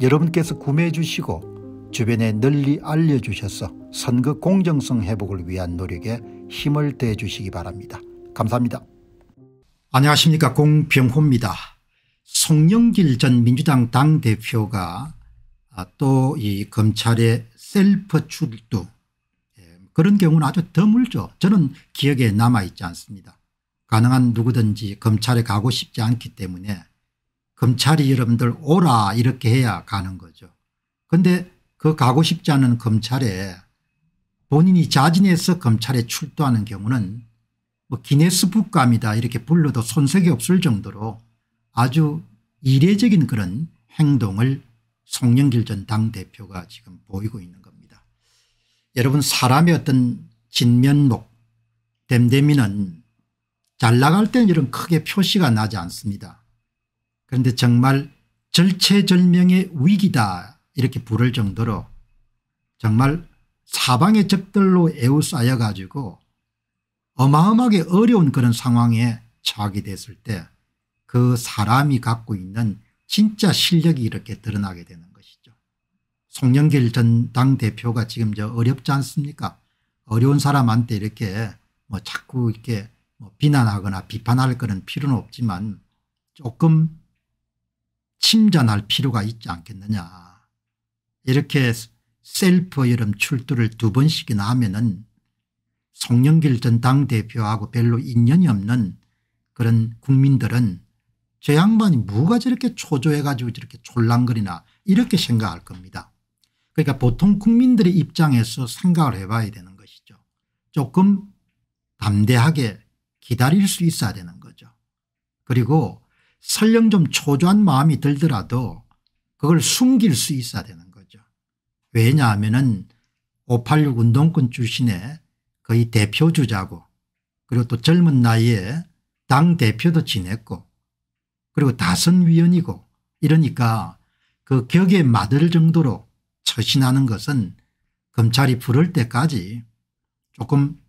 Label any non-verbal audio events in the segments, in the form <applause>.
여러분께서 구매해 주시고 주변에 널리 알려주셔서 선거 공정성 회복을 위한 노력에 힘을 대 주시기 바랍니다. 감사합니다. 안녕하십니까 공병호입니다. 송영길 전 민주당 당대표가 또 이 검찰의 셀프 출두 예, 그런 경우는 아주 드물죠. 저는 기억에 남아있지 않습니다. 가능한 누구든지 검찰에 가고 싶지 않기 때문에 검찰이 여러분들 오라 이렇게 해야 가는 거죠. 근데 그 가고 싶지 않은 검찰에 본인이 자진해서 검찰에 출두하는 경우는 뭐 기네스북감이다 이렇게 불러도 손색이 없을 정도로 아주 이례적인 그런 행동을 송영길 전 당대표가 지금 보이고 있는 겁니다. 여러분 사람의 어떤 진면목 댐댐이는 잘 나갈 때는 이런 크게 표시가 나지 않습니다. 그런데 정말 절체절명의 위기다 이렇게 부를 정도로 정말 사방의 적들로 에우쌓여 가지고 어마어마하게 어려운 그런 상황에 처하게 됐을 때 그 사람이 갖고 있는 진짜 실력이 이렇게 드러나게 되는 것이죠. 송영길 전 당대표가 지금 저 어렵지 않습니까 어려운 사람한테 이렇게 뭐 자꾸 이렇게 뭐 비난하거나 비판할 그런 필요는 없지만 조금 침전할 필요가 있지 않겠느냐 이렇게 셀프 여름 출두를 두 번씩이나 하면 은 송영길 전 당대표하고 별로 인연이 없는 그런 국민들은 저 양반이 뭐가 저렇게 초조해가지고 저렇게 졸랑거리나 이렇게 생각할 겁니다. 그러니까 보통 국민들의 입장에서 생각을 해봐야 되는 것이죠. 조금 담대하게 기다릴 수 있어야 되는 거죠. 그리고 설령 좀 초조한 마음이 들더라도 그걸 숨길 수 있어야 되는 거죠. 왜냐하면 5 8 6 운동권 출신의 거의 대표주자고 그리고 또 젊은 나이에 당 대표도 지냈고 그리고 다선위원이고 이러니까 그 격에 맞을 정도로 처신하는 것은 검찰이 부를 때까지 조금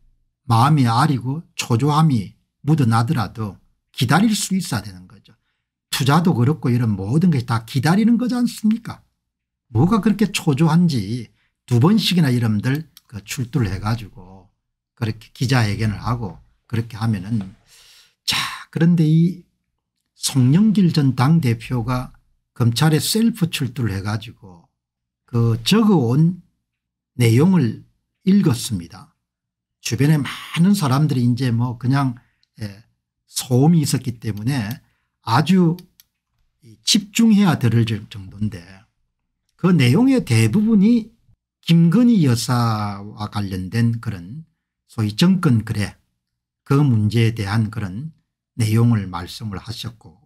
마음이 아리고 초조함이 묻어나더라도 기다릴 수 있어야 되는 투자도 그렇고 이런 모든 것이 다 기다리는 거지 않습니까 뭐가 그렇게 초조한지 두 번씩이나 이름들 그 출두를 해가지고 그렇게 기자회견을 하고 그렇게 하면은 자 그런데 이 송영길 전 당대표가 검찰에 셀프 출두를 해가지고 그 적어온 내용을 읽었습니다. 주변에 많은 사람들이 이제 뭐 그냥 예, 소음이 있었기 때문에 아주 집중해야 될 정도인데 그 내용의 대부분이 김건희 여사와 관련된 그런 소위 정권 그래 그 문제에 대한 그런 내용을 말씀을 하셨고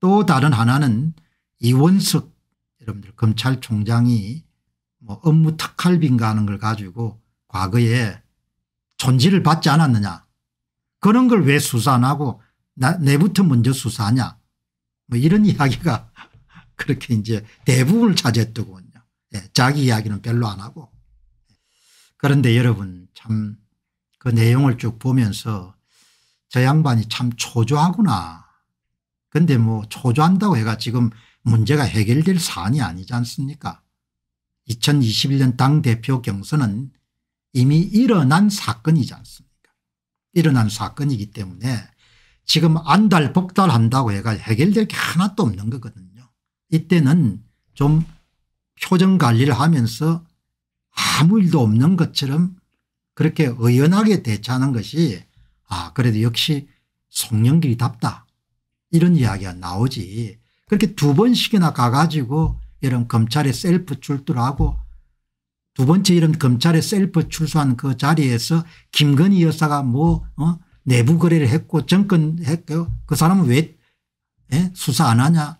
또 다른 하나는 이원석 여러분들 검찰총장이 뭐 업무 특활비인가 하는 걸 가지고 과거에 존재를 받지 않았느냐 그런 걸 왜 수사 안 하고 나, 내부터 먼저 수사하냐 뭐 이런 이야기가 <laughs> 그렇게 이제 대부분을 차지했더군요. 예, 자기 이야기는 별로 안 하고. 그런데 여러분 참 그 내용을 쭉 보면서 저 양반이 참 초조하구나. 근데 뭐 초조한다고 해가 지금 문제가 해결될 사안이 아니지 않습니까? 2021년 당대표 경선은 이미 일어난 사건이지 않습니까? 일어난 사건이기 때문에 지금 안달 복달한다고 해가 해결될 게 하나도 없는 거거든요. 이때는 좀 표정 관리를 하면서 아무 일도 없는 것처럼 그렇게 의연하게 대처하는 것이 아 그래도 역시 송영길이답다 이런 이야기가 나오지 그렇게 두 번씩이나 가가지고 이런 검찰에 셀프 출두를 하고 두 번째 이런 검찰에 셀프 출소한 그 자리에서 김건희 여사가 뭐 어? 내부 거래를 했고 정권했고 그 사람은 왜 예? 수사 안 하냐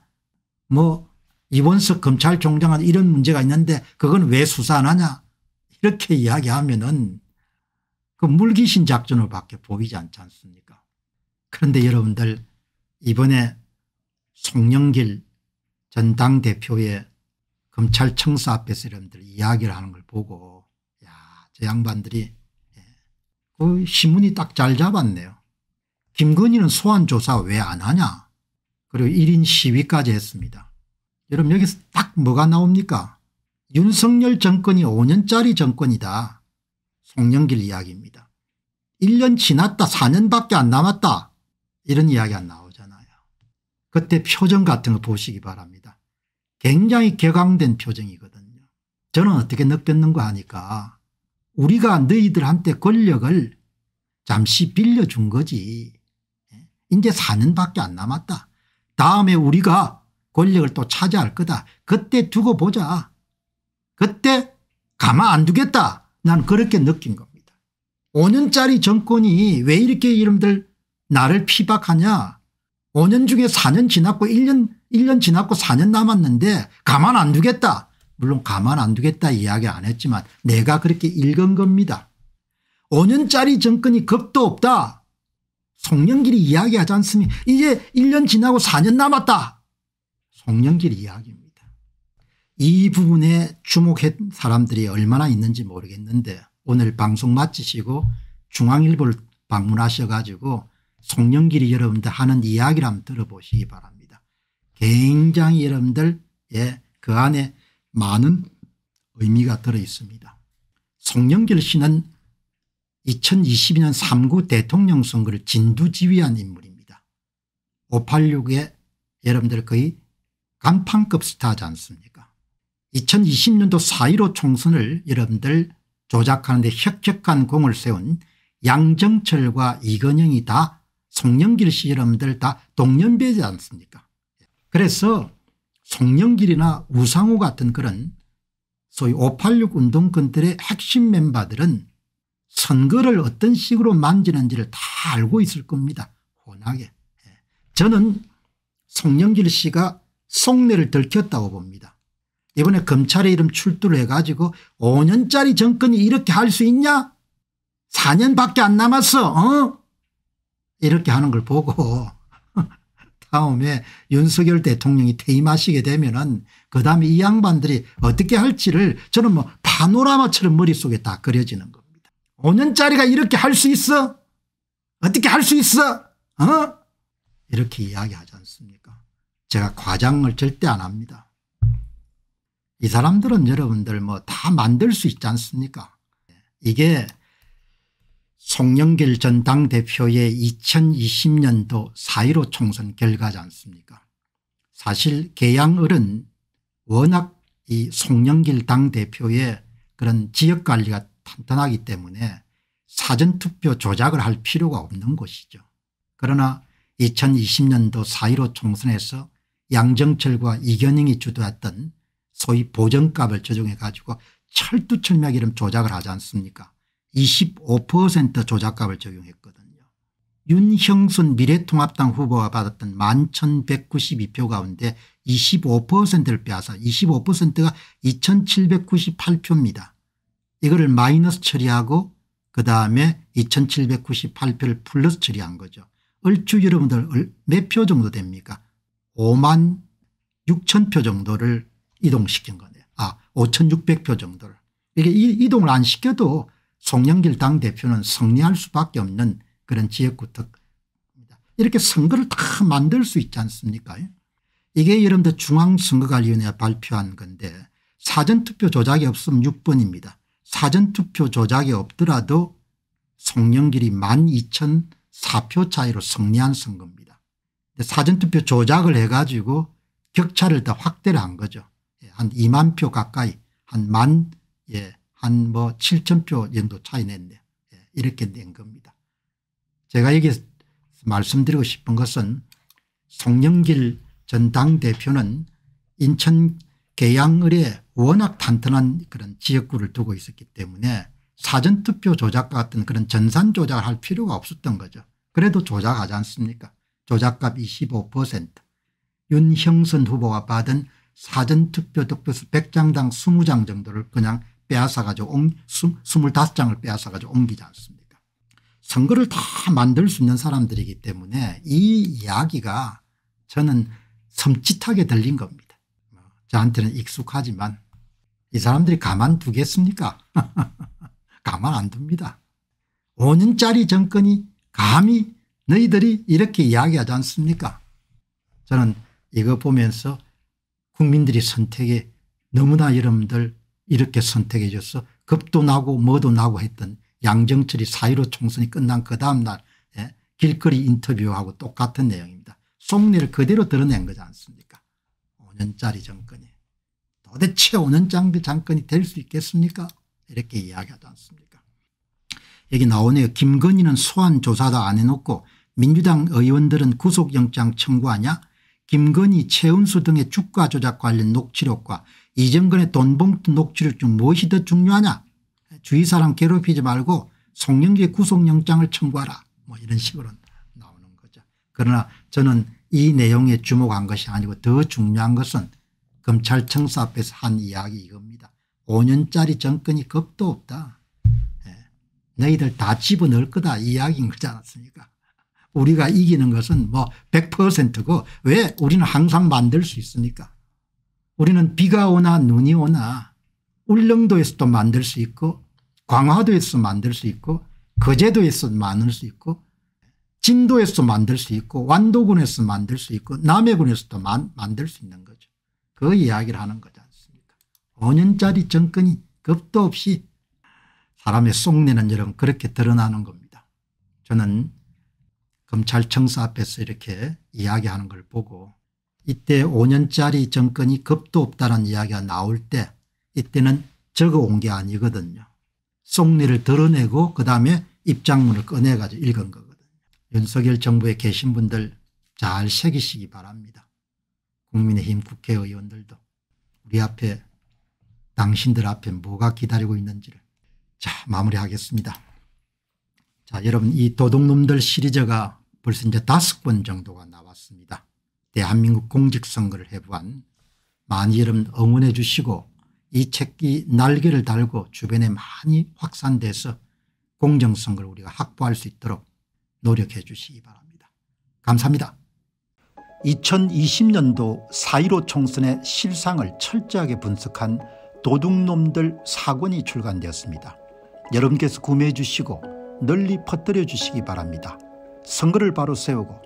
뭐 이원석 검찰총장한 이런 문제가 있는데 그건 왜 수사 안 하냐 이렇게 이야기하면은 그 물귀신 작전을 밖에 보이지 않지 않습니까 그런데 여러분들 이번에 송영길 전 당대표의 검찰청사 앞에서 여러분들 이야기를 하는 걸 보고 야저 양반들이 그 신문이 딱 잘 잡았네요. 김건희는 소환조사 왜 안 하냐 그리고 1인 시위까지 했습니다. 여러분 여기서 딱 뭐가 나옵니까 윤석열 정권이 5년짜리 정권이다. 송영길 이야기입니다. 1년 지났다 4년밖에 안 남았다 이런 이야기가 나오잖아요. 그때 표정 같은 거 보시기 바랍니다. 굉장히 개강된 표정이거든요. 저는 어떻게 느꼈는가 하니까 우리가 너희들한테 권력을 잠시 빌려준 거지. 이제 4년밖에 안 남았다. 다음에 우리가 권력을 또 차지할 거다. 그때 두고 보자. 그때 가만 안 두겠다. 난 그렇게 느낀 겁니다. 5년짜리 정권이 왜 이렇게 이름들 나를 피박하냐. 5년 중에 4년 지났고 1년, 1년 지났고 4년 남았는데 가만 안 두겠다. 물론 가만 안 두겠다 이야기 안 했지만 내가 그렇게 읽은 겁니다. 5년짜리 정권이 겁도 없다. 송영길이 이야기하지 않습니까 이제 1년 지나고 4년 남았다. 송영길 이야기입니다. 이 부분에 주목한 사람들이 얼마나 있는지 모르겠는데 오늘 방송 마치시고 중앙일보를 방문하셔가지고 송영길이 여러분들 하는 이야기를 한번 들어보시기 바랍니다. 굉장히 여러분들 예, 그 안에 많은 의미가 들어 있습니다. 송영길 씨는 2022년 3구 대통령 선거를 진두지휘한 인물입니다. 586의 여러분들 거의 간판급 스타지 않습니까 2020년도 4.15 총선을 여러분들 조작하는 데 혁혁한 공을 세운 양정철과 이건영이 다 송영길 씨 여러분들 다 동년배지 않습니까 그래서 송영길이나 우상호 같은 그런 소위 586 운동권들의 핵심 멤버들은 선거를 어떤 식으로 만지는지를 다 알고 있을 겁니다. 훤하게. 예. 저는 송영길 씨가 속내를 들켰다고 봅니다. 이번에 검찰의 이름 출두를 해가지고 5년짜리 정권이 이렇게 할 수 있냐 4년밖에 안 남았어 어? 이렇게 하는 걸 보고 다음에 윤석열 대통령이 퇴임하시게 되면은 그 다음에 이 양반들이 어떻게 할지를 저는 뭐 파노라마처럼 머릿속에 다 그려지는 겁니다. 5년짜리가 이렇게 할 수 있어? 어떻게 할 수 있어? 어? 이렇게 이야기하지 않습니까? 제가 과장을 절대 안 합니다. 이 사람들은 여러분들 뭐 다 만들 수 있지 않습니까? 이게 송영길 전 당대표의 2020년도 4.15 총선 결과지 않습니까 사실 계양을은 워낙 이 송영길 당대표의 그런 지역관리가 탄탄하기 때문에 사전투표 조작을 할 필요가 없는 곳이죠. 그러나 2020년도 4.15 총선에서 양정철과 이견영이 주도했던 소위 보정값을 조정해 가지고 철두철미하게 이런 조작을 하지 않습니까 25% 조작값을 적용했거든요. 윤형순 미래통합당 후보가 받았던 11,192표 가운데 25%를 빼앗아 25%가 2798표입니다. 이거를 마이너스 처리하고 그 다음에 2798표를 플러스 처리한 거죠. 얼추 여러분들 몇 표 정도 됩니까 5만 6천 표 정도를 이동시킨 거네요. 아 5600표 정도를. 이게 이동을 안 시켜도 송영길 당대표는 승리할 수밖에 없는 그런 지역구 특입니다. 이렇게 선거를 다 만들 수 있지 않습니까 이게 여러분들 중앙선거관리위원회가 발표한 건데 사전투표 조작이 없으면 6번입니다. 사전투표 조작이 없더라도 송영길이 12,004표 차이로 승리한 선거입니다. 사전투표 조작을 해가지고 격차를 더 확대를 한 거죠. 예, 한 2만 표 가까이 한 만 예, 한뭐7천표 정도 차이 냈네 예, 이렇게 낸 겁니다. 제가 여기 말씀드리고 싶은 것은 송영길 전 당대표는 인천 계양을에 워낙 탄탄한 그런 지역구를 두고 있었기 때문에 사전투표 조작 같은 그런 전산 조작을 할 필요가 없었던 거죠. 그래도 조작하지 않습니까 조작값 25% 윤형선 후보가 받은 사전투표 득표수 100장당 20장 정도를 그냥 빼앗아가지고 25장을 빼앗아가지고 옮기지 않습니까 선거를 다 만들 수 있는 사람들이기 때문에 이 이야기가 저는 섬찟하게 들린 겁니다. 뭐, 저한테는 익숙하지만 이 사람들이 가만두겠습니까 <laughs> 가만 안 둡니다. 5년짜리 정권이 감히 너희들이 이렇게 이야기하지 않습니까 저는 이거 보면서 국민들이 선택에 너무나 여러분들 이렇게 선택해줘서 급도 나고 뭐도 나고 했던 양정철이 사1로 총선이 끝난 그 다음날 예, 길거리 인터뷰하고 똑같은 내용입니다. 속리를 그대로 드러낸 거지 않습니까 5년짜리 정권이 도대체 5년짜리 정권이 될 수 있겠습니까 이렇게 이야기하지 않습니까 여기 나오네요. 김건희는 소환 조사도 안 해놓고 민주당 의원들은 구속영장 청구하냐 김건희 최은수 등의 주가 조작 관련 녹취록과 이정근의 돈봉투 녹취를좀 무엇이 더 중요하냐 주위 사람 괴롭히지 말고 송영길 구속영장을 청구하라 뭐 이런 식으로 나오는 거죠. 그러나 저는 이 내용에 주목한 것이 아니고 더 중요한 것은 검찰청사 앞에서 한 이야기 이겁니다. 5년짜리 정권이 겁도 없다. 네. 너희들 다 집어넣을 거다 이야기인 거지 않았습니까 우리가 이기는 것은 뭐 100%고 왜 우리는 항상 만들 수 있으니까 우리는 비가 오나 눈이 오나 울릉도에서도 만들 수 있고 광화도에서 만들 수 있고 거제도에서 만들 수 있고 진도에서 만들 수 있고 완도군에서 만들 수 있고 남해군에서도 만, 만들 수 있는 거죠. 그 이야기를 하는 거지 않습니까 5년짜리 정권이 겁도 없이 사람의 속내는 여러분 그렇게 드러나는 겁니다. 저는 검찰청사 앞에서 이렇게 이야기하는 걸 보고 이때 5년짜리 정권이 겁도 없다는 이야기가 나올 때 이때는 적어온 게 아니거든요. 속리를 드러내고 그다음에 입장문을 꺼내가지고 읽은 거거든요. 윤석열 정부에 계신 분들 잘 새기시기 바랍니다. 국민의힘 국회의원들도 우리 앞에 당신들 앞에 뭐가 기다리고 있는지를 자 마무리하겠습니다. 자 여러분 이 도둑놈들 시리즈가 벌써 이제 다섯 권 정도가 나왔습니다. 대한민국 공직선거를 해부한 많이 여러분 응원해 주시고 이 책이 날개를 달고 주변에 많이 확산돼서 공정선거를 우리가 확보할 수 있도록 노력해 주시기 바랍니다. 감사합니다. 2020년도 4.15 총선의 실상을 철저하게 분석한 도둑놈들 사권이 출간되었습니다. 여러분께서 구매해 주시고 널리 퍼뜨려 주시기 바랍니다. 선거를 바로 세우고